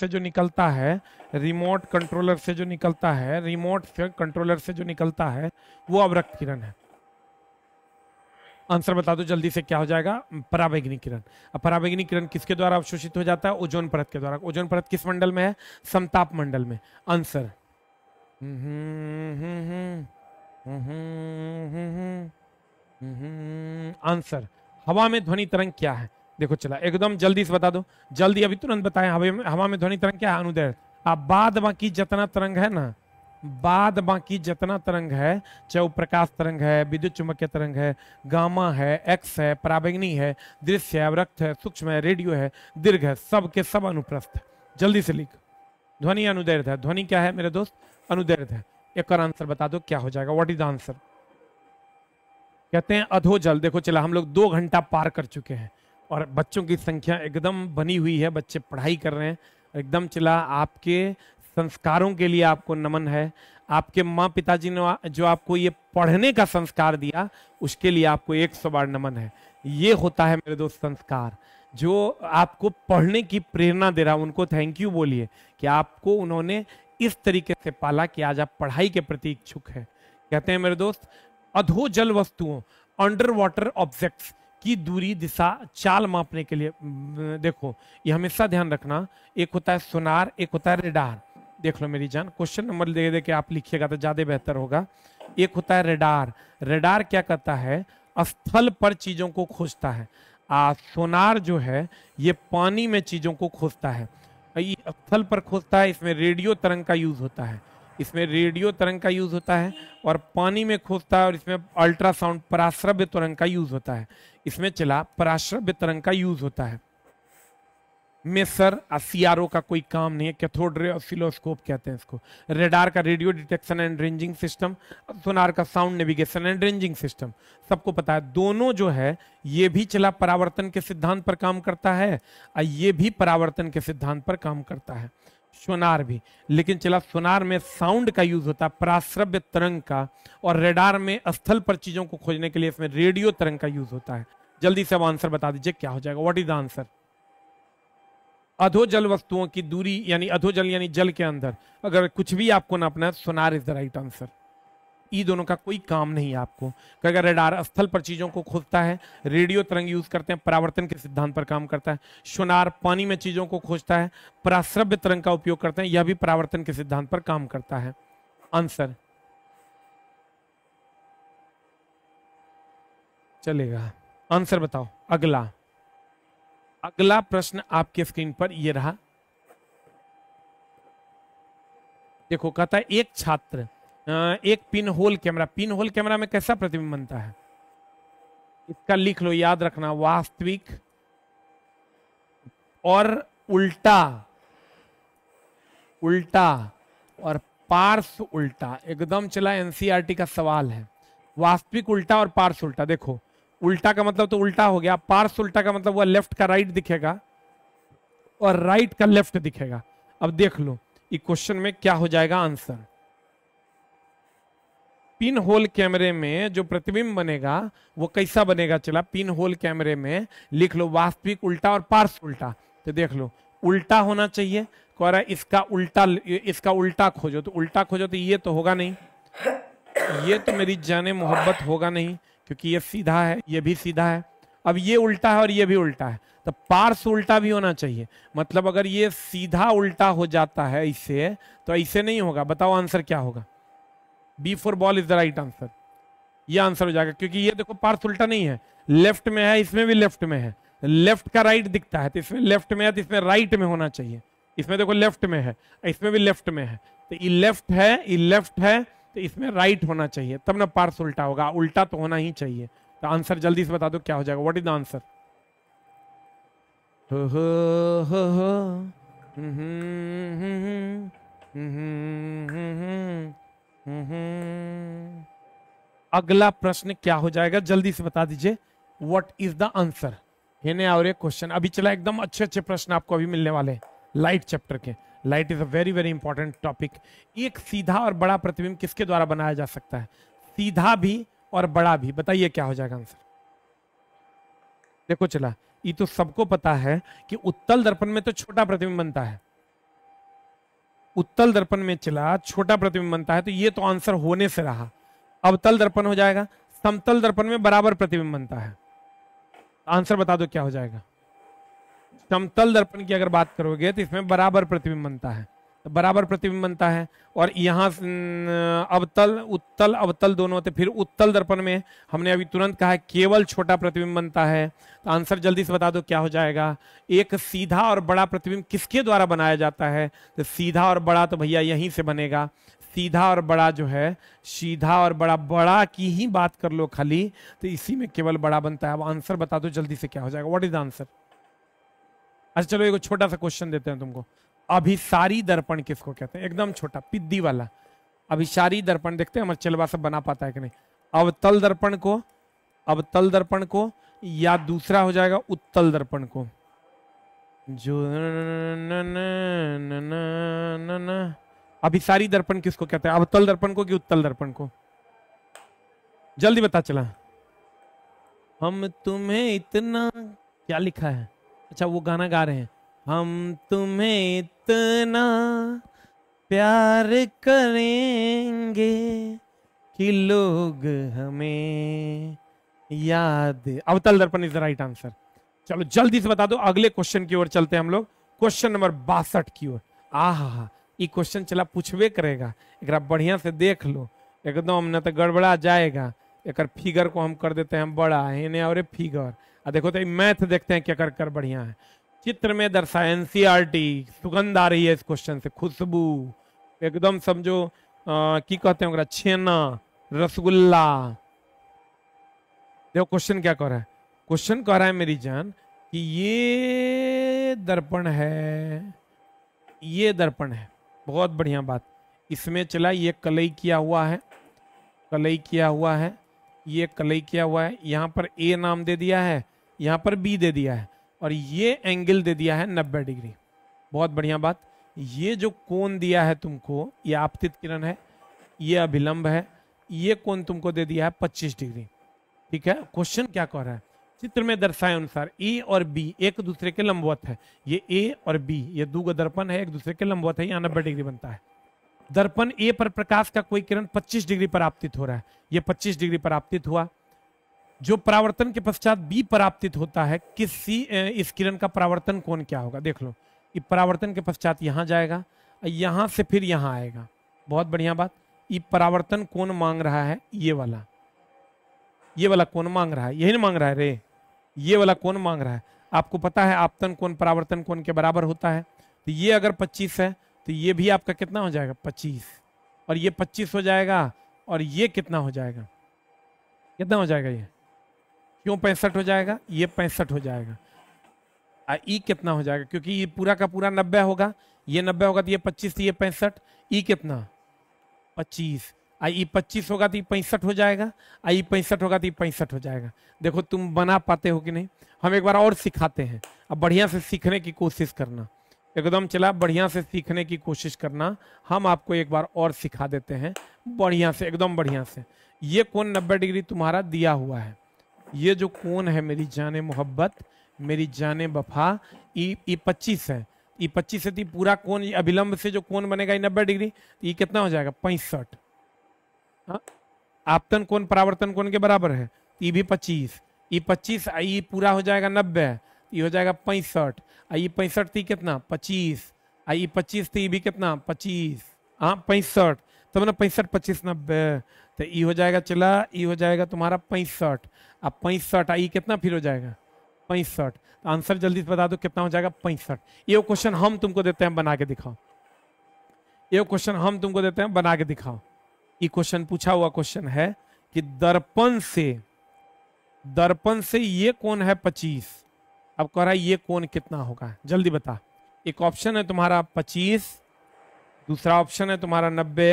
से जो निकलता है रिमोट कंट्रोलर से जो निकलता है रिमोट से कंट्रोलर से जो निकलता है वो अवरक्त किरण है आंसर बता दो जल्दी से क्या हो जाएगा पराबैग्नि किरण अब पराबैग्नि किरण किसके द्वारा अवशोषित हो जाता है ओजोन परत के द्वारा ओजोन परत किस मंडल में है समताप मंडल में आंसर आंसर हवा में ध्वनि तरंग क्या है देखो चला एकदम जल्दी से बता दो जल्दी अभी तुरंत बताएं हवा में हवा में ध्वनि तरंग क्या है अब बाद बाकी जितना तरंग है ना बाद बाकी जितना तरंग है चाहे वो प्रकाश तरंग है विद्युत चुंबकीय तरंग है गामा है एक्स है पराबेग्नि है दृश्य है वृक्त है सूक्ष्म है रेडियो है दीर्घ है सब के सब अनुप्रस्थ जल्दी से लिख ध्वनि अनुदैर्ध है ध्वनि क्या है मेरे दोस्त अनुदैर्ध है एक और आंसर बता दो क्या हो जाएगा व्हाट इज द आंसर कहते हैं अधो जल देखो चला हम लोग दो घंटा पार कर चुके हैं और बच्चों की संख्या एकदम बनी हुई है बच्चे पढ़ाई कर रहे हैं एकदम चिल्ला आपके संस्कारों के लिए आपको नमन है आपके माँ पिताजी ने जो आपको ये पढ़ने का संस्कार दिया उसके लिए आपको एक सौ बार नमन है ये होता है मेरे दोस्त संस्कार जो आपको पढ़ने की प्रेरणा दे रहा उनको थैंक यू बोलिए कि आपको उन्होंने इस तरीके से पाला कि आज आप पढ़ाई के प्रति इच्छुक है कहते हैं मेरे दोस्त अधो जल वस्तुओं अंडर वाटर ऑब्जेक्ट्स की दूरी दिशा चाल मापने के लिए देखो ये हमेशा ध्यान रखना एक होता है सोनार एक होता है रेडार देख लो मेरी जान क्वेश्चन नंबर दे दे के आप लिखिएगा तो ज्यादा बेहतर होगा एक होता है रेडार रेडार क्या करता है स्थल पर चीजों को खोजता है आ, सोनार जो है ये पानी में चीजों को खोजता है स्थल पर खोजता है इसमें रेडियो तरंग का यूज होता है इसमें रेडियो तरंग का यूज़ होता है और पानी में खोजता है और इसमें अल्ट्रासाउंड पराश्रव्य तरंग का यूज़ होता है इसमें चला पराश्रव्य तरंग का यूज़ होता है मेसर सीआरओ का कोई काम नहीं है कैथोड ऑसिलोस्कोप कहते हैं इसको रेडार का radio detection and ranging system sonar का sound navigation and ranging system सबको पता है दोनों जो है ये भी चला परावर्तन के सिद्धांत पर काम करता है और ये भी परावर्तन के सिद्धांत पर काम करता है सोनार भी लेकिन चला सोनार में साउंड का यूज होता है प्राश्रव्य तरंग का और रेडार में स्थल पर चीजों को खोजने के लिए इसमें रेडियो तरंग का यूज होता है जल्दी से आंसर बता दीजिए क्या हो जाएगा व्हाट इज द आंसर अधोजल वस्तुओं की दूरी यानी अधोजल यानी जल के अंदर अगर कुछ भी आपको ना अपना sonar is the right answer E दोनों का कोई काम नहीं है आपको क्योंकि रेडार स्थल पर चीज़ों को खोजता है रेडियो तरंग यूज करते हैं परावर्तन के सिद्धांत पर काम करता है सोनार पानी में चीज़ों को खोजता है पराश्रव्य तरंग का उपयोग करते हैं यह भी परावर्तन के सिद्धांत पर काम करता है आंसर चलेगा आंसर बताओ अगला अगला प्रश्न आपके स्क्रीन पर यह रहा देखो कहता है एक छात्र एक pin hole camera pin hole camera में कैसा प्रतिबिंब बनता है इसका लिख लो याद रखना वास्तविक और उल्टा उल्टा और पार्श उल्टा एकदम चला एनसीईआरटी e का सवाल है वास्तविक उल्टा और पार्स उल्टा देखो उल्टा का मतलब तो उल्टा हो गया पार्स उल्टा का मतलब वह लेफ्ट का राइट दिखेगा और राइट का लेफ्ट दिखेगा अब देख लो क्वेश्चन में क्या हो जाएगा आंसर पिन होल कैमरे में जो प्रतिबिंब बनेगा वो कैसा बनेगा चला पिन होल कैमरे में लिख लो वास्तविक उल्टा और पार्श उल्टा तो देख लो उल्टा होना चाहिए कह रहा है इसका उल्टा इसका उल्टा खोजो तो उल्टा खोजो तो ये तो होगा नहीं ये तो मेरी जाने मोहब्बत होगा नहीं क्योंकि ये सीधा है ये भी सीधा है अब ये उल्टा है और ये भी उल्टा है तो पार्स उल्टा भी होना चाहिए मतलब अगर ये सीधा उल्टा हो जाता है इससे तो ऐसे नहीं होगा बताओ आंसर क्या होगा B for ball is the right answer ये आंसर हो जाएगा क्योंकि ये देखो पार्थ उल्टा नहीं है लेफ्ट में है इसमें भी लेफ्ट में है लेफ्ट का राइट right दिखता है तो इसमें लेफ्ट में है तो इसमें राइट right में होना चाहिए इसमें देखो लेफ्ट में है इसमें भी लेफ्ट में है तो ये लेफ्ट है ये लेफ्ट है तो इसमें राइट right होना चाहिए तब ना पार्स उल्टा होगा उल्टा तो होना ही चाहिए तो आंसर जल्दी से बता दो क्या हो जाएगा what is the answer hmm, hmm, hmm अगला प्रश्न क्या हो जाएगा जल्दी से बता दीजिए वट इज द आंसर हेने और ये क्वेश्चन अभी चला एकदम अच्छे अच्छे प्रश्न आपको अभी मिलने वाले हैं लाइट चैप्टर के light is a very very important topic एक सीधा और बड़ा प्रतिबिंब किसके द्वारा बनाया जा सकता है सीधा भी और बड़ा भी बताइए क्या हो जाएगा आंसर देखो चला ये तो सबको पता है कि उत्तल दर्पण में तो छोटा प्रतिबिंब बनता है उत्तल दर्पण में चला छोटा प्रतिबिंब बनता है तो ये तो आंसर होने से रहा अवतल दर्पण हो जाएगा समतल दर्पण में बराबर प्रतिबिंब बनता है आंसर बता दो क्या हो जाएगा समतल दर्पण की अगर बात करोगे तो इसमें बराबर प्रतिबिंब बनता है तो बराबर प्रतिबिंब बनता है और यहाँ अवतल उत्तल अवतल दोनों होते फिर उत्तल दर्पण में हमने अभी तुरंत कहा केवल छोटा प्रतिबिंब बनता है तो आंसर जल्दी से बता दो क्या हो जाएगा एक सीधा और बड़ा प्रतिबिंब किसके द्वारा बनाया जाता है तो सीधा और बड़ा तो भैया यहीं से बनेगा सीधा और बड़ा जो है सीधा और बड़ा बड़ा की ही बात कर लो खाली तो इसी में केवल बड़ा बनता है अब आंसर बता दो जल्दी से क्या हो जाएगा व्हाट इज आंसर अच्छा चलो एक छोटा सा क्वेश्चन देते हैं तुमको अभिसारी दर्पण किसको कहते हैं एकदम छोटा पिद्दी वाला अभिसारी दर्पण देखते हैं हमारे चलवा सब बना पाता है कि नहीं अवतल दर्पण को अवतल दर्पण को या दूसरा हो जाएगा उत्तल दर्पण को जो न न न न न न न अभिसारी दर्पण किसको कहते हैं अवतल दर्पण को कि उत्तल दर्पण को जल्दी बता चला हम तुम्हें इतना क्या लिखा है अच्छा वो गाना गा रहे हैं हम तुम्हें इतना प्यार करेंगे कि लोग हमें याद अवतल दर्पण इज द राइट आंसर चलो जल्दी से बता दो अगले क्वेश्चन की ओर चलते हैं हम लोग क्वेश्चन नंबर बासठ की ओर हा क्वेश्चन चला पूछबे करेगा एक बढ़िया से देख लो एकदम न तो गड़बड़ा जाएगा एक फिगर को हम कर देते हैं बड़ा हेने और फिगर आ देखो तो मैथ देखते हैं क्या कर बढ़िया है चित्र में दर्शा एन e सुगंध आ रही है इस क्वेश्चन से खुशबू एकदम समझो की कहते हैं छेना रसगुल्ला देखो क्वेश्चन क्या कह रहा है क्वेश्चन कह रहा है मेरी जान कि ये दर्पण है ये दर्पण है बहुत बढ़िया बात इसमें चला ये कलई किया हुआ है कलई किया हुआ है ये कलई किया हुआ है यहाँ पर ए नाम दे दिया है यहाँ पर बी दे दिया है और ये एंगल दे दिया है नब्बे डिग्री बहुत बढ़िया बात ये जो कोण दिया है तुमको ये आपतित किरण है ये अभिलंब है ये कोण तुमको दे दिया है पच्चीस डिग्री ठीक है क्वेश्चन क्या कह रहा है चित्र में दर्शाए अनुसार ए और बी एक दूसरे के लंबवत है ये ए और बी ये दो दर्पण है एक दूसरे के लंबवत है यहाँ नब्बे डिग्री बनता है दर्पण ए पर प्रकाश का कोई किरण 25 डिग्री पर आपतित हो रहा है ये 25 डिग्री पर आपतित हुआ जो परावर्तन के पश्चात बी पर आपतित होता है किसी इस किरण का परावर्तन कौन क्या होगा देख लो ये परावर्तन के पश्चात यहाँ जाएगा यहाँ से फिर यहाँ आएगा बहुत बढ़िया बात ये परावर्तन कौन मांग रहा है ये वाला ये वाला कौन मांग रहा है यही ना मांग रहा है रे ये वाला कौन मांग रहा है आपको पता है आपतन कौन परावर्तन कौन के बराबर होता है तो ये अगर 25 है तो ये भी आपका कितना हो जाएगा 25 और ये 25 हो जाएगा और ये कितना हो जाएगा कितना हो जाएगा ये क्यों पैंसठ हो जाएगा ये पैंसठ हो जाएगा आ, ई कितना हो जाएगा क्योंकि ये पूरा का पूरा नब्बे होगा ये नब्बे होगा तो ये पच्चीस तो ये पैंसठ ई कितना पच्चीस आई पच्चीस होगा तो ये पैंसठ हो जाएगा आई पैंसठ होगा तो ये पैंसठ हो जाएगा देखो तुम बना पाते हो कि नहीं हम एक बार और सिखाते हैं अब बढ़िया से सीखने की कोशिश करना एकदम चला बढ़िया से सीखने की कोशिश करना हम आपको एक बार और सिखा देते हैं बढ़िया से एकदम बढ़िया से ये कौन नब्बे डिग्री तुम्हारा दिया हुआ है ये जो कौन है मेरी जान मोहब्बत मेरी जान बफा ये पच्चीस है ये पच्चीस से तो पूरा कौन अभिलंब से जो कौन बनेगा ये नब्बे डिग्री तो ये कितना हो जाएगा पैंसठ हाँ? आपतन कोण परावर्तन कोण के बराबर है ये तो भी पच्चीस ये पच्चीस ये पूरा हो जाएगा नब्बे ये हो जाएगा पैंसठ ये पैंसठ थी तो कितना पच्चीस ये पच्चीस थी तो भी कितना पच्चीस हाँ पैंसठ तो मैंने पैंसठ पच्चीस नब्बे तो ये हो जाएगा चला ये हो जाएगा तुम्हारा पैंसठ अब पैंसठ आई कितना फिर हो जाएगा पैंसठ तो आंसर जल्दी से बता दो कितना हो जाएगा पैंसठ ये क्वेश्चन हम तुमको देते हैं बना के दिखाओ ये क्वेश्चन हम तुमको देते हैं बना के दिखाओ ये क्वेश्चन पूछा हुआ क्वेश्चन है कि दर्पण से दर्पण से ये कौन है पच्चीस अब कह रहा है ये कौन कितना होगा जल्दी बता एक ऑप्शन है तुम्हारा पच्चीस दूसरा ऑप्शन है तुम्हारा नब्बे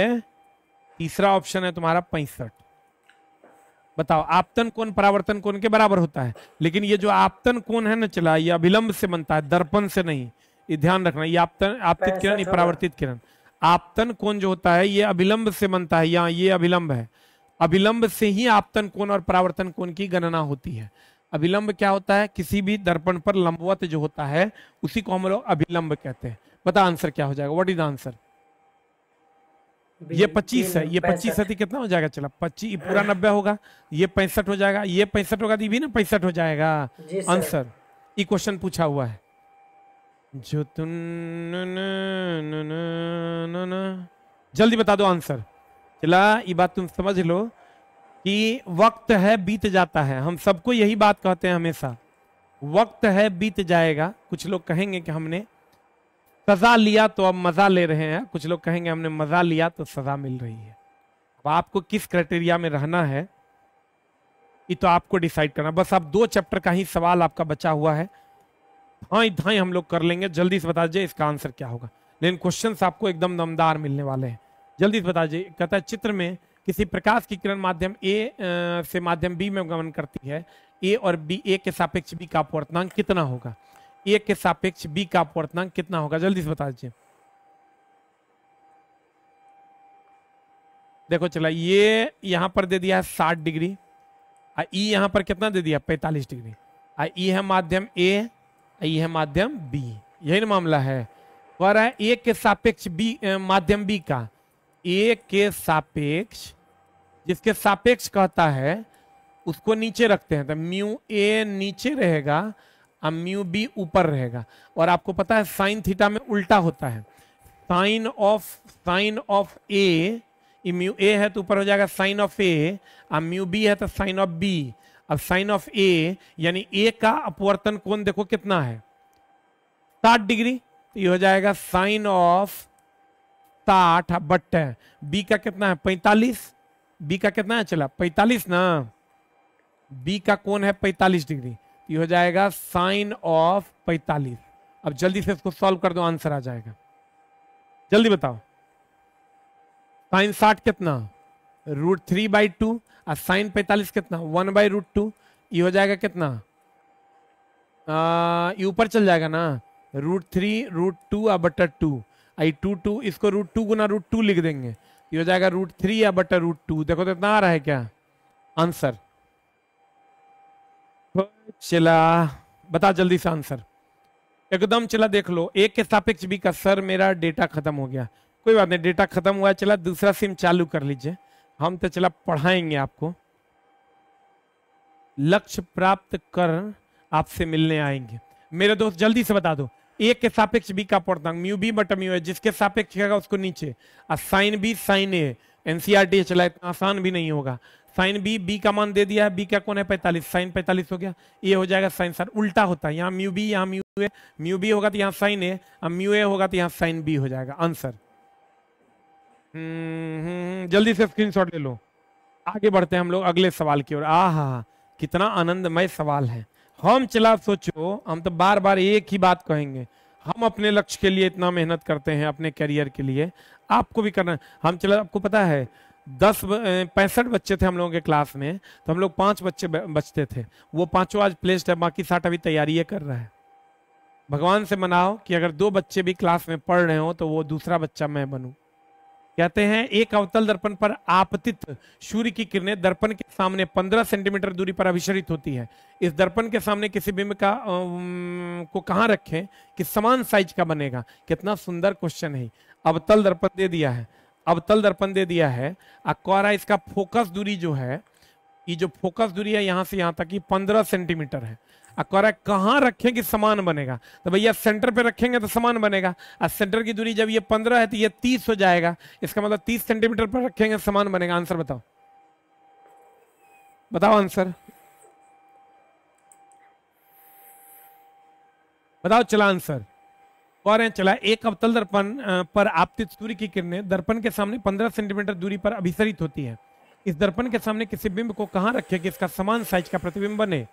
तीसरा ऑप्शन है तुम्हारा पैंसठ बताओ आपतन कौन परावर्तन कौन के बराबर होता है लेकिन ये जो आपतन कौन है ना चला ये अभिलंब से बनता है दर्पण से नहीं ये ध्यान रखना ये आपतन आपतित किरण परावर्तित किरण आपतन कोण जो होता है ये अभिलंब से बनता है यहाँ ये अभिलंब है अभिलंब से ही आपतन कोण और परावर्तन कोण की गणना होती है अभिलंब क्या होता है किसी भी दर्पण पर लंबवत जो होता है उसी को हम लोग अभिलंब कहते हैं बता आंसर क्या हो जाएगा व्हाट इज आंसर ये पच्चीस है ये पच्चीस है कितना हो जाएगा चला पच्चीस पूरा नब्बे होगा ये पैंसठ हो जाएगा ये पैंसठ होगा तो भी ना पैंसठ हो जाएगा आंसर ये क्वेश्चन पूछा हुआ है जो जल्दी बता दो आंसर चला ये बात तुम समझ लो कि वक्त है बीत जाता है हम सबको यही बात कहते हैं हमेशा वक्त है बीत जाएगा कुछ लोग कहेंगे कि हमने सजा लिया तो अब मजा ले रहे हैं कुछ लोग कहेंगे हमने मजा लिया तो सजा मिल रही है अब आपको किस क्राइटेरिया में रहना है ये तो आपको डिसाइड करना बस आप दो चैप्टर का ही सवाल आपका बचा हुआ है थाई धाई हम लोग कर लेंगे जल्दी से बता दीजिए इसका आंसर क्या होगा लेकिन क्वेश्चन आपको एकदम दमदार मिलने वाले हैं जल्दी से बता दीजिए कहता है चित्र में किसी प्रकाश की किरण माध्यम ए से माध्यम बी में गमन करती है ए और बी ए के सापेक्ष बी का अपवर्तनांक कितना होगा ए के सापेक्ष बी का अपवर्तनांक कितना होगा जल्दी से बता दीजिए देखो चला ये यहां पर दे दिया है साठ डिग्री ई e यहां पर कितना दे दिया पैंतालीस डिग्री ई e है माध्यम ए यह माध्यम बी यही ना मामला है कह रहा है ए के सापेक्ष बी माध्यम बी का ए के सापेक्ष जिसके सापेक्ष कहता है उसको नीचे रखते हैं तो म्यू ए नीचे रहेगा और म्यू बी ऊपर रहेगा और आपको पता है साइन थीटा में उल्टा होता है sine of sine of A mu A है तो ऊपर हो जाएगा साइन ऑफ ए और म्यू बी है तो साइन ऑफ बी अब साइन ऑफ ए यानी ए का अपवर्तन कोण देखो कितना है साठ डिग्री तो ये हो जाएगा साइन ऑफ साठ बट बी का कितना है पैंतालीस बी का कितना है चला पैंतालीस ना बी का कोण है पैंतालीस डिग्री तो ये हो जाएगा साइन ऑफ पैंतालीस अब जल्दी से इसको सॉल्व कर दो आंसर आ जाएगा जल्दी बताओ साइन साठ कितना रूट थ्री बाई टू और साइन पैंतालीस कितना वन बाई रूट टू ये हो जाएगा कितना ये ऊपर चल जाएगा ना रूट थ्री रूट टू और butter two I two two इसको रूट टू गुना रूट टू लिख देंगे ये हो जाएगा रूट थ्री या बटर रूट टू देखो तो इतना आ रहा है क्या आंसर चिला बता जल्दी से आंसर एकदम चला देख लो एक के सापेक्ष भी का सर मेरा डेटा खत्म हो गया कोई बात नहीं डेटा खत्म हुआ चला दूसरा सिम चालू कर लीजिए हम तो चला पढ़ाएंगे आपको लक्ष्य प्राप्त कर आपसे मिलने आएंगे मेरे दोस्त जल्दी से बता दो ए के सापेक्ष बी का हूं म्यू बी बट म्यू है जिसके सापेक्ष रहेगा उसको नीचे और sine B sine A NCERT चला इतना आसान भी नहीं होगा साइन बी बी का मान दे दिया है बी का कौन है पैंतालीस साइन पैंतालीस हो गया ए हो जाएगा साइन सर उल्टा होता है यहाँ म्यू बी यहाँ म्यू ए म्यू बी होगा तो यहाँ साइन ए और म्यू ए होगा तो यहाँ साइन बी हो जाएगा आंसर हम्म, हम्म, जल्दी से स्क्रीनशॉट ले लो आगे बढ़ते हैं हम लोग अगले सवाल की ओर आह कितना आनंदमय सवाल है हम चला सोचो हम तो बार बार एक ही बात कहेंगे हम अपने लक्ष्य के लिए इतना मेहनत करते हैं अपने करियर के लिए आपको भी करना हम चला आपको पता है दस पैंसठ बच्चे थे हम लोगों के क्लास में तो हम लोग पांच बच्चे बचते थे वो पांचों आज प्लेस्ड है बाकी साठ अभी तैयारी कर रहा है भगवान से मनाओ कि अगर दो बच्चे भी क्लास में पढ़ रहे हो तो वो दूसरा बच्चा मैं बनूँ कहते हैं एक अवतल दर्पण पर आपतित सूर्य की किरणें दर्पण के सामने 15 सेंटीमीटर दूरी पर अभिशरित होती है इस दर्पण के सामने किसी बिंब का को कहाँ रखें कि समान साइज का बनेगा कितना सुंदर क्वेश्चन है अवतल दर्पण दे दिया है अवतल दर्पण दे दिया है अक्वारा इसका फोकस दूरी जो है ये जो फोकस दूरी है यहाँ से यहाँ तक की पंद्रह सेंटीमीटर है अकोरा कहाँ रखें कि समान बनेगा तो भैया सेंटर पे रखेंगे तो समान बनेगा और सेंटर की दूरी जब ये पंद्रह है तो ये तीस हो जाएगा इसका मतलब तीस सेंटीमीटर पर रखेंगे समान बनेगा आंसर बताओ बताओ आंसर बताओ चला आंसर कह चला एक अवतल दर्पण पर आपतित सूर्य की किरणें दर्पण के सामने 15 सेंटीमीटर दूरी पर अभिसरित होती है इस दर्पण के सामने किसी बिंब को कहाँ रखें कि इसका समान साइज का प्रतिबिंब बने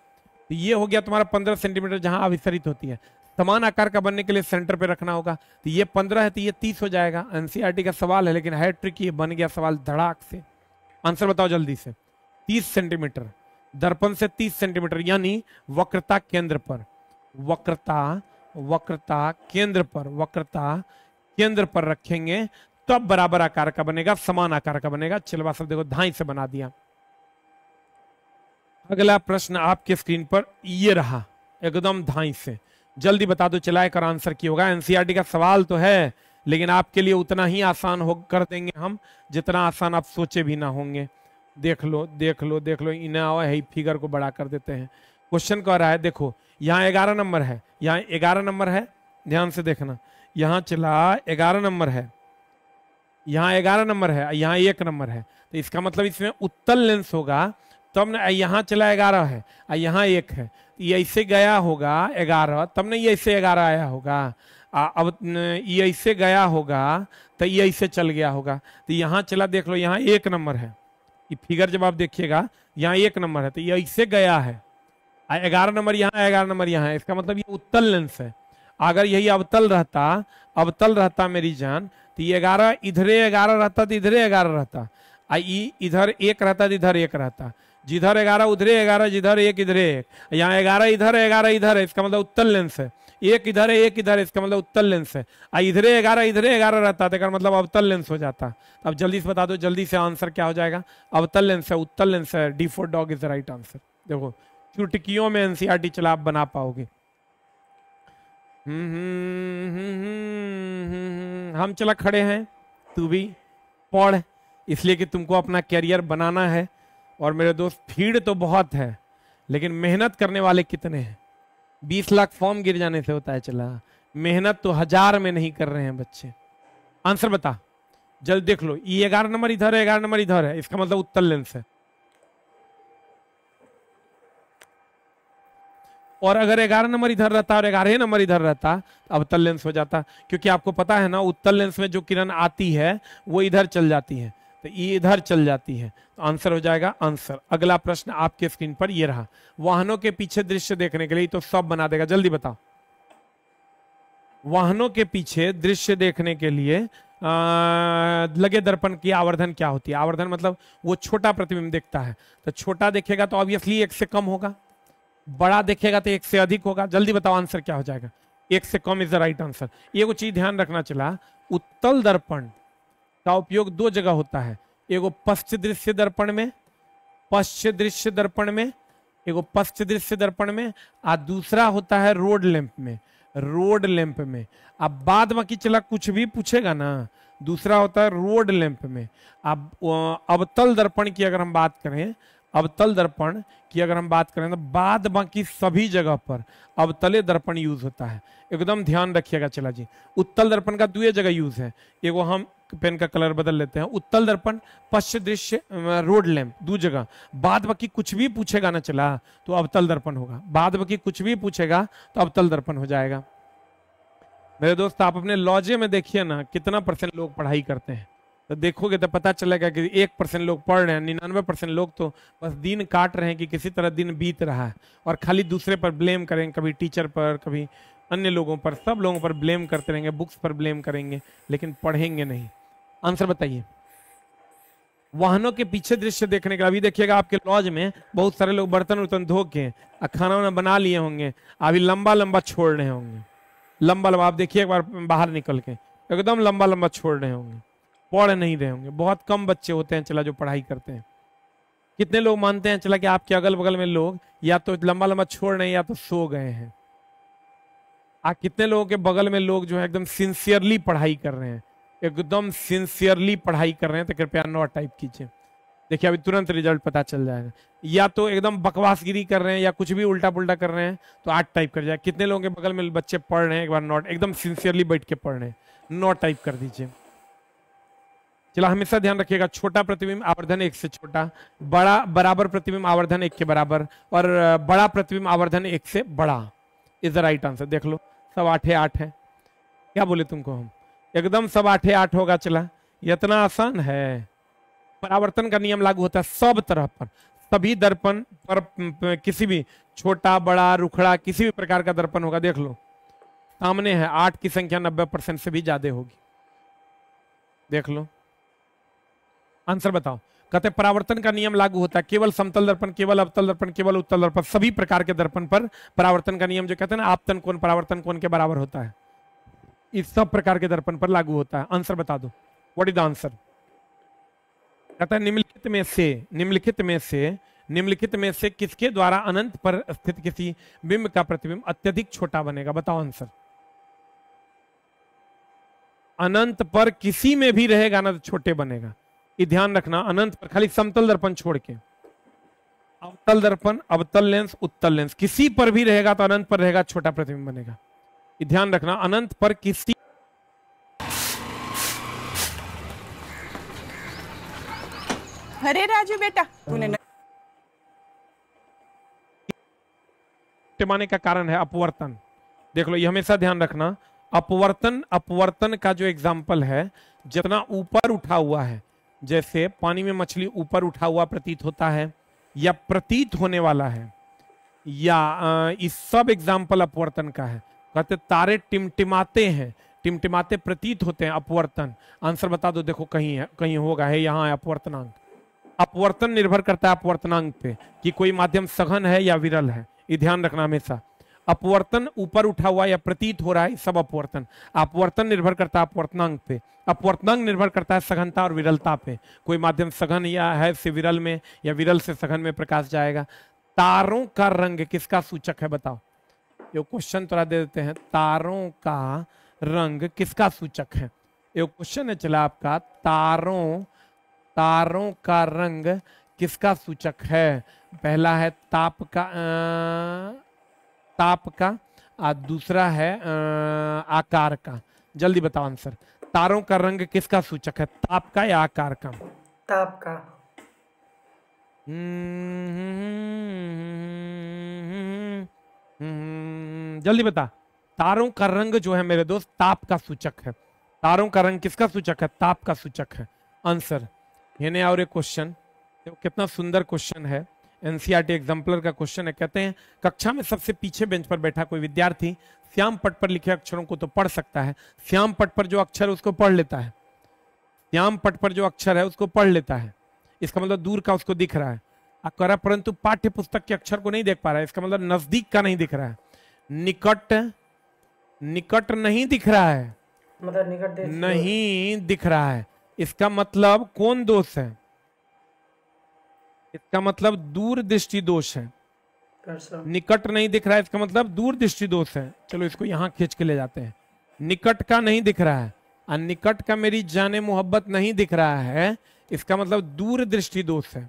तो ये हो गया तुम्हारा पंद्रह सेंटीमीटर जहां अभिसरित होती है समान आकार का बनने के लिए सेंटर पे रखना होगा तो ये पंद्रह है तो ये तीस हो जाएगा एनसीईआरटी e का सवाल है लेकिन हैट्रिक ये बन गया सवाल धड़ाक से आंसर बताओ जल्दी से तीस सेंटीमीटर दर्पण से तीस सेंटीमीटर यानी वक्रता केंद्र पर वक्रता वक्रता केंद्र पर वक्रता केंद्र पर रखेंगे तब तो बराबर आकार का बनेगा समान आकार का बनेगा चिलवा सब देखो ढाई से बना दिया अगला प्रश्न आपके स्क्रीन पर ये रहा एकदम धाई से जल्दी बता दो चलाए कर आंसर की होगा एनसीआरटी का सवाल तो है लेकिन आपके लिए उतना ही आसान हो कर देंगे हम जितना आसान आप सोचे भी ना होंगे देख लो देख लो देख लो इन ही फिगर को बड़ा कर देते हैं क्वेश्चन कह रहा है देखो यहाँ ग्यारह नंबर है यहाँ ग्यारह नंबर है ध्यान से देखना यहाँ चला ग्यारह नंबर है यहाँ ग्यारह नंबर है यहाँ एक नंबर है तो इसका मतलब इसमें उत्तल लेंस होगा तुमने तो यहाँ चला ग्यारह है और यहाँ एक है ऐसे गया होगा ग्यारह तब ये ऐसे ग्यारह आया होगा आ, अब ये ऐसे गया होगा तो ये ऐसे चल गया होगा तो यहाँ चला देख लो यहाँ एक नंबर है ये फिगर जब आप देखिएगा यहाँ एक नंबर है तो ये ऐसे गया है ग्यारह नंबर यहाँ ग्यारह नंबर यहाँ है इसका मतलब ये उत्तल लेंस है अगर यही अवतल रहता अवतल रहता मेरी जान तो ये ग्यारह इधरे ग्यारह रहता तो इधरे ग्यारह रहता इधर एक रहता तो इधर एक रहता जिधर ग्यारह उधर ग्यारह जिधर एक इधर एक यहाँ ग्यारह इधर ग्यारह इधर है इसका मतलब उत्तर लेंस है एक इधर है एक इधर है इसका मतलब उत्तर लेंस है आ इधर ग्यारह इधर ग्यारह रहता था तो मतलब अवतल लेंस हो जाता तो अब जल्दी से बता दो जल्दी से आंसर क्या हो जाएगा अवतल लेंस है उत्तर लेंस है D for dog is the right answer देखो चुटकियों में एनसीआर चला आप बना पाओगे हम्म, हम्म, हम्म, हम चला खड़े हैं तू भी पढ़ इसलिए कि तुमको अपना करियर बनाना है और मेरे दोस्त भीड़ तो बहुत है लेकिन मेहनत करने वाले कितने हैं बीस लाख फॉर्म गिर जाने से होता है चला मेहनत तो हजार में नहीं कर रहे हैं बच्चे आंसर बता जल्द देख लो ये ग्यारह नंबर इधर है ग्यारह नंबर इधर है इसका मतलब उत्तर लेंस है और अगर ग्यारह नंबर इधर रहता और ग्यारह नंबर इधर रहता तो तल लेंस हो जाता क्योंकि आपको पता है ना उत्तर लेंस में जो किरण आती है वो इधर चल जाती है तो ये इधर चल जाती है तो आंसर हो जाएगा आंसर अगला प्रश्न आपके स्क्रीन पर ये रहा वाहनों के पीछे दृश्य देखने के लिए तो सब बना देगा जल्दी बताओ वाहनों के पीछे दृश्य देखने के लिए आ, लगे दर्पण की आवर्धन क्या होती है आवर्धन मतलब वो छोटा प्रतिबिंब देखता है तो छोटा देखेगा तो ऑब्वियसली एक से कम होगा बड़ा देखेगा तो एक से अधिक होगा जल्दी बताओ आंसर क्या हो जाएगा एक से कम इज द राइट आंसर ये वो चीज ध्यान रखना चला उत्तल दर्पण का उपयोग दो जगह होता है एगो पश्च दृश्य दर्पण में पश्च दृश्य दर्पण में एगो पश्च दृश्य दर्पण में आ दूसरा होता है रोड लैंप में रोड लैंप में अब बाद बाकी चला कुछ भी पूछेगा ना दूसरा होता है रोड लैंप में अब अवतल दर्पण की अगर हम बात करें अब तल दर्पण की अगर हम बात करें तो बाद बाकी सभी जगह पर अब तले दर्पण यूज होता है एकदम ध्यान रखिएगा चला जी उत्तल दर्पण का दो जगह यूज है एगो हम पेन का कलर बदल लेते हैं उत्तल दर्पण पश्च दृश्य रोड लैम्प दो जगह बाद बाकी कुछ भी पूछेगा ना चला तो अवतल दर्पण होगा बाद बाकी कुछ भी पूछेगा तो अवतल दर्पण हो जाएगा मेरे दोस्त आप अपने लॉजे में देखिए ना कितना परसेंट लोग पढ़ाई करते हैं तो देखोगे तो पता चलेगा कि एक परसेंट लोग पढ़ रहे हैं निन्यानवे परसेंट लोग तो बस दिन काट रहे हैं कि किसी तरह दिन बीत रहा है और खाली दूसरे पर ब्लेम करेंगे कभी टीचर पर कभी अन्य लोगों पर सब लोगों पर ब्लेम करते रहेंगे बुक्स पर ब्लेम करेंगे लेकिन पढ़ेंगे नहीं आंसर बताइए वाहनों के पीछे दृश्य देखने का अभी देखिएगा आपके लॉज में बहुत सारे लोग बर्तन उर्तन धो के खाना वाना बना लिए होंगे अभी लंबा लंबा छोड़ रहे होंगे लंबा लंबा आप देखिए एक बार बाहर निकल के एकदम लंबा लंबा छोड़ रहे होंगे पढ़ नहीं रहे होंगे बहुत कम बच्चे होते हैं चला जो पढ़ाई करते हैं कितने लोग मानते हैं चला कि आपके अगल बगल में लोग या तो लंबा लंबा छोड़ रहे हैं या तो सो गए हैं आ कितने लोगों के बगल में लोग जो है एकदम सिंसियरली पढ़ाई कर रहे हैं एकदम सिंसियरली पढ़ाई कर रहे हैं तो कृपया नोट टाइप कीजिए देखिए अभी तुरंत रिजल्ट पता चल जाएगा या तो एकदम बकवासगिरी कर रहे हैं या कुछ भी उल्टा पुल्टा कर रहे हैं तो आठ टाइप कर जाए कितने लोगों के बगल में बच्चे पढ़ रहे हैं एक बार नोट एकदम सिंसियरली बैठ के पढ़ रहे हैं नोट टाइप कर दीजिए चला हमेशा ध्यान रखिएगा छोटा प्रतिबिंब आवर्धन एक से छोटा बड़ा बराबर प्रतिबिंब आवर्धन एक के बराबर और बड़ा प्रतिबिंब आवर्धन एक से बड़ा इज द राइट आंसर देख लो सब आठे आठ है क्या बोले तुमको हम एकदम सब आठे आठ होगा चला इतना आसान है परावर्तन का नियम लागू होता है सब तरह पर सभी दर्पण पर किसी भी छोटा बड़ा रुखड़ा किसी भी प्रकार का दर्पण होगा देख लो सामने है आठ की संख्या नब्बे परसेंट से भी ज्यादा होगी देख लो आंसर बताओ कहते परावर्तन का नियम लागू होता है केवल समतल दर्पण केवल अवतल दर्पण केवल उत्तल दर्पण सभी प्रकार के दर्पण पर परावर्तन का नियम जो कहते हैं ना आपतन कोण परावर्तन कोण के बराबर होता है इस सब प्रकार के दर्पण पर लागू होता है आंसर बता दो व्हाट इज द आंसर कहते है निम्नलिखित में से निम्नलिखित में से निम्नलिखित में से किसके द्वारा अनंत पर स्थित किसी बिंब का प्रतिबिंब अत्यधिक छोटा बनेगा बताओ आंसर अनंत पर किसी में भी रहेगा ना तो छोटे बनेगा ये ध्यान रखना अनंत पर खाली समतल दर्पण छोड़ के अवतल दर्पण अवतल लेंस उत्तल लेंस किसी पर भी रहेगा तो अनंत पर रहेगा छोटा प्रतिबिंब बनेगा ये ध्यान रखना अनंत पर किसी अरे राजू बेटा तूने माने का कारण है अपवर्तन देख लो ये हमेशा ध्यान रखना अपवर्तन अपवर्तन का जो एग्जाम्पल है जितना ऊपर उठा हुआ है जैसे पानी में मछली ऊपर उठा हुआ प्रतीत होता है या प्रतीत होने वाला है या इस सब एग्जाम्पल अपवर्तन का है कहते तारे टिमटिमाते हैं टिमटिमाते प्रतीत होते हैं अपवर्तन आंसर बता दो देखो कहीं है कहीं होगा है यहाँ है अपवर्तनांक अपवर्तन निर्भर करता है अपवर्तनांक पे कि कोई माध्यम सघन है या विरल है ये ध्यान रखना हमेशा अपवर्तन ऊपर उठा हुआ या प्रतीत हो रहा है सब अपवर्तन अपवर्तन निर्भर करता है अपवर्तनांग पे अपवर्तनांग निर्भर करता है सघनता और विरलता पे कोई माध्यम सघन या है से विरल में या विरल से सघन में प्रकाश जाएगा तारों का रंग किसका सूचक है बताओ ये क्वेश्चन थोड़ा दे देते हैं तारों का रंग किसका सूचक है ये क्वेश्चन है चला आपका तारों तारों का रंग किसका सूचक है पहला है ताप का आ, अं, ताप का और दूसरा है आ, आकार का जल्दी बताओ आंसर तारों का रंग किसका सूचक है ताप का या आकार का ताप का जल्दी बता तारों का रंग जो है मेरे दोस्त ताप का सूचक है तारों का रंग किसका सूचक है ताप का सूचक है आंसर यानी और एक क्वेश्चन कितना सुंदर क्वेश्चन है एनसीईआरटी एग्जाम्पलर का क्वेश्चन है कहते हैं कक्षा में सबसे पीछे बेंच पर बैठा कोई विद्यार्थी श्याम पट पर लिखे अक्षरों को तो पढ़ सकता है श्याम पट पर जो अक्षर उसको पढ़ लेता है श्याम पट पर जो अक्षर है उसको पढ़ लेता है इसका मतलब दूर का उसको दिख रहा है करा परंतु पाठ्य पुस्तक के अक्षर को नहीं देख पा रहा है इसका मतलब नजदीक का नहीं दिख रहा है निकट निकट नहीं दिख रहा है मतलब निकट नहीं दिख रहा है इसका मतलब कौन दोष है इसका मतलब दूर दृष्टि दोष है निकट नहीं दिख रहा है इसका मतलब दूर दृष्टि दोष है चलो इसको यहाँ खींच के ले जाते हैं निकट का नहीं दिख रहा है और निकट का मेरी जाने मोहब्बत नहीं दिख रहा है इसका मतलब दूर दृष्टि दोष है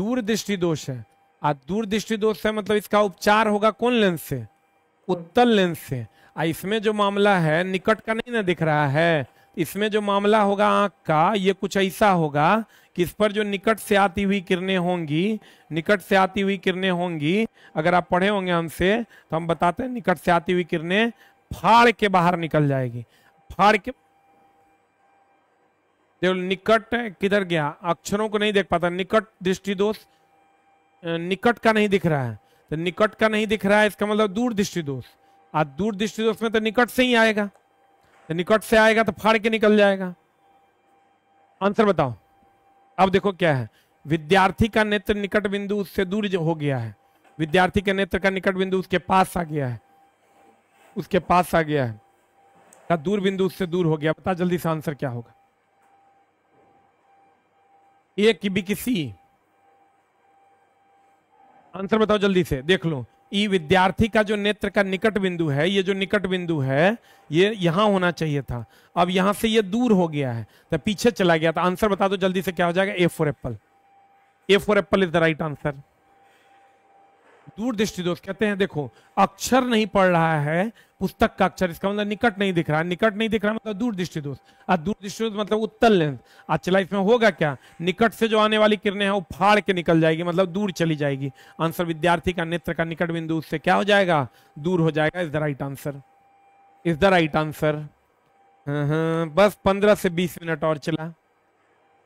दूर दृष्टि दोष है और दूर दृष्टि दोष है मतलब इसका उपचार होगा कौन लेंस से उत्तल लेंस से इसमें जो मामला है निकट का नहीं ना दिख रहा है इसमें जो मामला होगा आंख का ये कुछ ऐसा होगा कि इस पर जो निकट से आती हुई किरणें होंगी निकट से आती हुई किरणें होंगी अगर आप पढ़े होंगे हमसे तो हम बताते हैं निकट से आती हुई किरणें फाड़ के बाहर निकल जाएगी फाड़ के देखो निकट किधर गया अक्षरों को नहीं देख पाता निकट दृष्टि दोष निकट का नहीं दिख रहा है तो निकट का नहीं दिख रहा है इसका मतलब दूर दृष्टि दोष आज दूर दृष्टि दोष में तो निकट से ही आएगा तो निकट से आएगा तो फाड़ के निकल जाएगा आंसर बताओ अब देखो क्या है विद्यार्थी का नेत्र निकट बिंदु उससे दूर हो गया है विद्यार्थी के नेत्र का निकट बिंदु उसके पास आ गया है उसके पास आ गया है या दूर बिंदु उससे दूर हो गया बता जल्दी से आंसर क्या होगा ए की बी की सी आंसर बताओ जल्दी से देख लो ई विद्यार्थी का जो नेत्र का निकट बिंदु है ये जो निकट बिंदु है ये यहां होना चाहिए था अब यहां से ये दूर हो गया है तो पीछे चला गया था तो आंसर बता दो जल्दी से क्या हो जाएगा A for apple A for apple is the right answer दूर दृष्टि दोष कहते हैं देखो अक्षर नहीं पढ़ रहा है पुस्तक का अक्षर इसका मतलब निकट नहीं दिख रहा निकट नहीं दिख रहा मतलब दूर दृष्टि दोष और दूरदृष्टि दोष मतलब उत्तल लेंस अचला इसमें होगा क्या निकट से जो आने वाली किरणें हैं वो फाड़ के निकल जाएगी मतलब दूर चली जाएगी आंसर विद्यार्थी का नेत्र का निकट बिंदु उससे क्या हो जाएगा दूर हो जाएगा is the right answer is the right answer बस पंद्रह से बीस मिनट और चला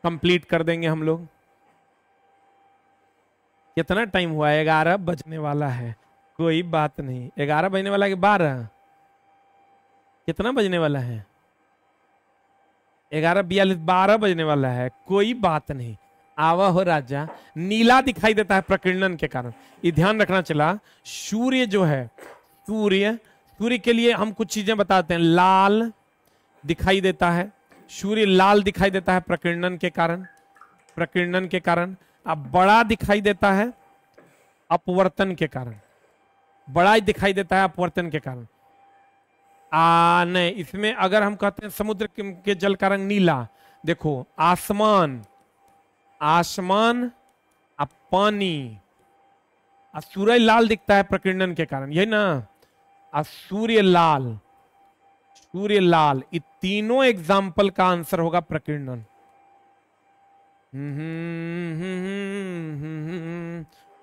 कंप्लीट कर देंगे हम लोग कितना टाइम हुआ है ग्यारह बजने वाला है कोई बात नहीं ग्यारह बजने वाला है कि बारह कितना बजने वाला है ग्यारह बयालीस बारह बजने वाला है कोई बात नहीं आवा हो राजा नीला दिखाई देता है प्रकीर्णन के कारण ये ध्यान रखना चला सूर्य जो है सूर्य सूर्य के लिए हम कुछ चीजें बताते हैं लाल दिखाई देता है सूर्य लाल दिखाई देता है प्रकीर्णन के कारण प्रकीर्णन के कारण अब बड़ा दिखाई देता है अपवर्तन के कारण बड़ा ही दिखाई देता है अपवर्तन के कारण आ नहीं इसमें अगर हम कहते हैं समुद्र के जल का रंग नीला देखो आसमान आसमान आ पानी सूर्य लाल दिखता है प्रकीर्णन के कारण यही ना आ सूर्य लाल सूर्य लाल ये तीनों एग्जाम्पल का आंसर होगा प्रकीर्णन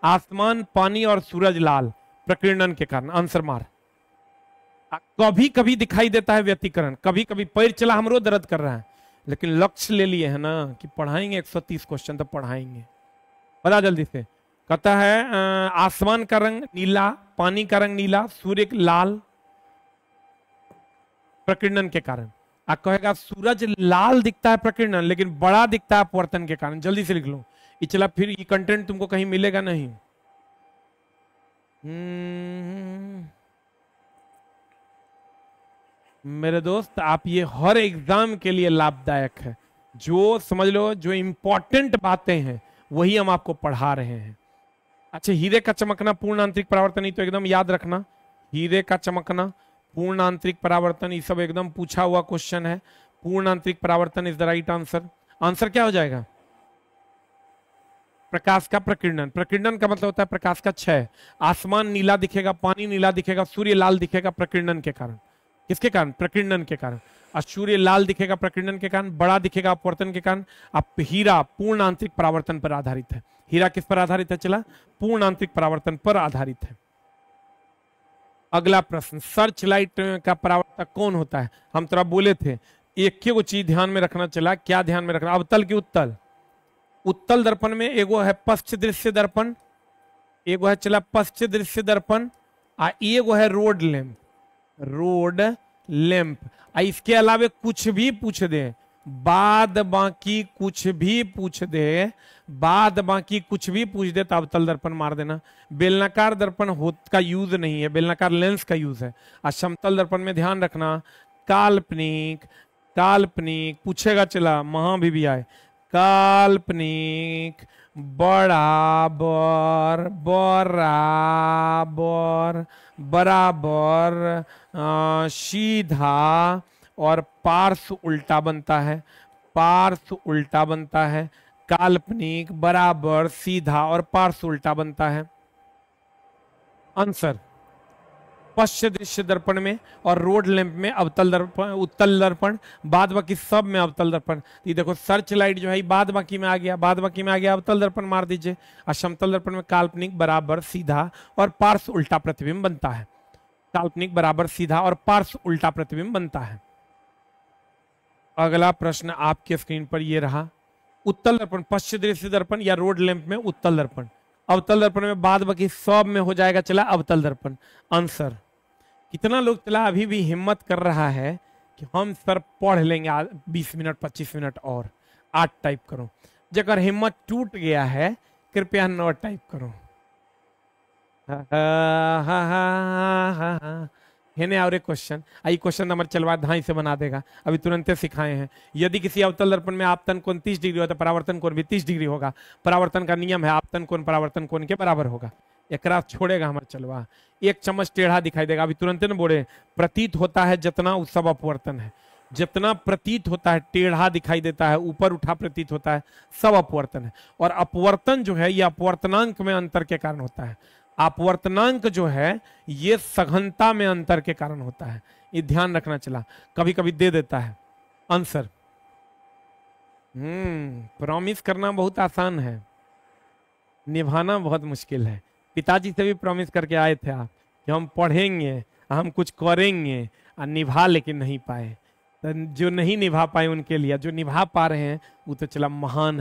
आसमान पानी और सूरज लाल प्रकीर्णन के कारण आंसर मार कभी कभी दिखाई देता है व्यतीकरण कभी कभी पैर चला हमरो दर्द कर रहा है लेकिन लक्ष्य ले लिए है ना कि पढ़ाएंगे 130 क्वेश्चन तो पढ़ाएंगे बता जल्दी से कहता है आसमान का रंग नीला पानी का रंग नीला सूर्य लाल प्रकीर्णन के कारण आपको कहेगा सूरज लाल दिखता है प्रकीर्णन लेकिन बड़ा दिखता है अपवर्तन के कारण जल्दी से लिख लो ये चला फिर ये कंटेंट तुमको कहीं मिलेगा नहीं हम्म। मेरे दोस्त आप ये हर एग्जाम के लिए लाभदायक है जो समझ लो जो इंपॉर्टेंट बातें हैं वही हम आपको पढ़ा रहे हैं अच्छा हीरे का चमकना पूर्ण आंतरिक परावर्तन ही तो एकदम याद रखना हीरे का चमकना पूर्ण आंतरिक परावर्तन ये सब एकदम पूछा हुआ क्वेश्चन है पूर्ण आंतरिक परावर्तन is the right answer answer क्या हो जाएगा प्रकाश का प्रकीर्णन प्रकीर्णन का मतलब होता है प्रकाश का क्षय आसमान नीला दिखेगा पानी नीला दिखेगा सूर्य लाल दिखेगा प्रकीर्णन के कारण किसके कारण प्रकीर्णन के कारण सूर्य लाल दिखेगा प्रकीर्णन के कारण बड़ा दिखेगा अपवर्तन के कारण अब हीरा पूर्ण आंतरिक परावर्तन पर आधारित है हीरा किस पर आधारित है चला पूर्ण आंतरिक परावर्तन पर आधारित है अगला प्रश्न सर्च लाइट का परावर्तक कौन होता है हम थोड़ा बोले थे एक ही चीज ध्यान में रखना चला क्या ध्यान में रखना अवतल की उत्तल उत्तल दर्पण में एगो है पश्च दृश्य दर्पण एगो है चला पश्च दृश्य दर्पण आ एगो है रोड लैम्प रोड लैम्प इसके अलावे कुछ भी पूछ दे बाद बाकी कुछ भी पूछ दे बाद बाकी कुछ भी पूछ दे तो अवतल दर्पण मार देना बेलनाकार दर्पण हो का यूज नहीं है बेलनाकार लेंस का यूज है और समतल दर्पण में ध्यान रखना काल्पनिक काल्पनिक पूछेगा चला महा भी, भी आए काल्पनिक बराबर बराबर बराबर बर, सीधा और पार्श उल्टा बनता है पार्स उल्टा बनता है काल्पनिक बराबर सीधा और पार्स उल्टा बनता है आंसर पश्च दृश्य दर्पण में और रोड लैंप में अवतल दर्पण उत्तल दर्पण बाद बाकी सब में अवतल दर्पण तो ये देखो सर्च लाइट जो है बाद बाकी में आ गया बाद बाकी में आ गया अवतल दर्पण मार दीजिए और समतल दर्पण में काल्पनिक बराबर सीधा और पार्श्व उल्टा प्रतिबिंब बनता है काल्पनिक बराबर सीधा और पार्श्व उल्टा प्रतिबिंब बनता है अगला प्रश्न आपके स्क्रीन पर यह रहा उत्तल दर्पण पश्चिम दृश्य दर्पण या रोड लैंप में उत्तल दर्पण अवतल दर्पण में बाद बाकी सब में हो जाएगा चला अवतल दर्पण आंसर कितना लोग चला अभी भी हिम्मत कर रहा है कि हम सर पढ़ लेंगे बीस मिनट पच्चीस मिनट और आठ टाइप करो जगह हिम्मत टूट गया है कृपया नौ टाइप करो हा हा हा हा हा हा है और एक क्वेश्चन आई क्वेश्चन नंबर चलवा ढाई से बना देगा अभी तुरंत सिखाए हैं यदि किसी अवतल दर्पण में आपतन कोण 30 डिग्री होता तो है परावर्तन कोण भी 30 डिग्री होगा परावर्तन का नियम है आपतन कोण परावर्तन कोण के बराबर होगा एक छोड़ेगा हमारा चलवा एक चम्मच टेढ़ा दिखाई देगा अभी तुरंत न बोले प्रतीत होता है जितना उत्सव अपवर्तन है जितना प्रतीत होता है टेढ़ा दिखाई देता है ऊपर उठा प्रतीत होता है सब अपवर्तन है और अपवर्तन जो है यह अपवर्तनांक में अंतर के कारण होता है अपवर्तनांक जो है ये सघनता में अंतर के कारण होता है ये ध्यान रखना चला कभी कभी दे देता है आंसर हम्म प्रॉमिस करना बहुत आसान है निभाना बहुत मुश्किल है पिताजी से भी प्रॉमिस करके आए थे आप कि हम पढ़ेंगे हम कुछ करेंगे और निभा लेकिन नहीं पाए तो जो नहीं निभा पाए उनके लिए जो निभा पा रहे हैं वो तो चला महान